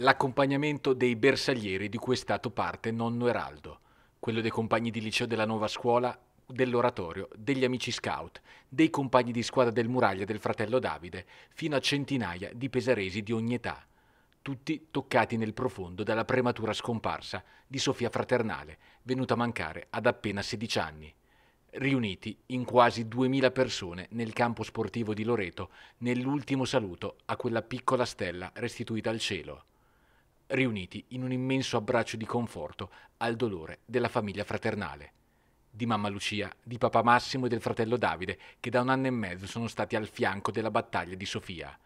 l'accompagnamento dei bersaglieri di cui è stato parte nonno Eraldo, quello dei compagni di liceo della nuova scuola, dell'oratorio, degli amici scout, dei compagni di squadra del muraglia del fratello Davide, fino a centinaia di pesaresi di ogni età, tutti toccati nel profondo dalla prematura scomparsa di Sofia Fraternale, venuta a mancare ad appena 16 anni riuniti in quasi 2000 persone nel campo sportivo di Loreto nell'ultimo saluto a quella piccola stella restituita al cielo riuniti in un immenso abbraccio di conforto al dolore della famiglia fraternale. Di mamma Lucia, di papà Massimo e del fratello Davide, che da un anno e mezzo sono stati al fianco della battaglia di Sofia.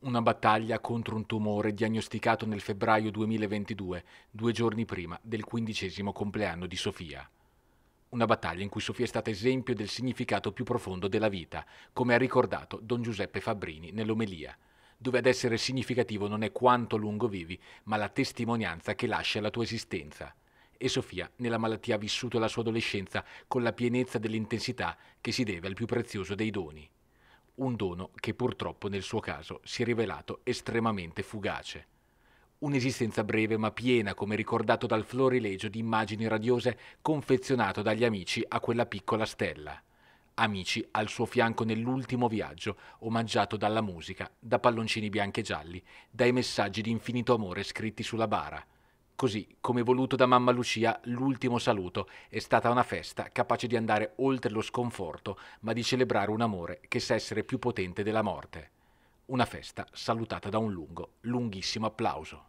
Una battaglia contro un tumore diagnosticato nel febbraio 2022, due giorni prima del quindicesimo compleanno di Sofia. Una battaglia in cui Sofia è stata esempio del significato più profondo della vita, come ha ricordato don Giuseppe Fabbrini nell'omelia dove ad essere significativo non è quanto lungo vivi, ma la testimonianza che lascia la tua esistenza. E Sofia nella malattia ha vissuto la sua adolescenza con la pienezza dell'intensità che si deve al più prezioso dei doni. Un dono che purtroppo nel suo caso si è rivelato estremamente fugace. Un'esistenza breve ma piena, come ricordato dal florilegio di immagini radiose confezionato dagli amici a quella piccola stella amici al suo fianco nell'ultimo viaggio, omaggiato dalla musica, da palloncini bianchi e gialli, dai messaggi di infinito amore scritti sulla bara. Così, come voluto da mamma Lucia, l'ultimo saluto è stata una festa capace di andare oltre lo sconforto, ma di celebrare un amore che sa essere più potente della morte. Una festa salutata da un lungo, lunghissimo applauso.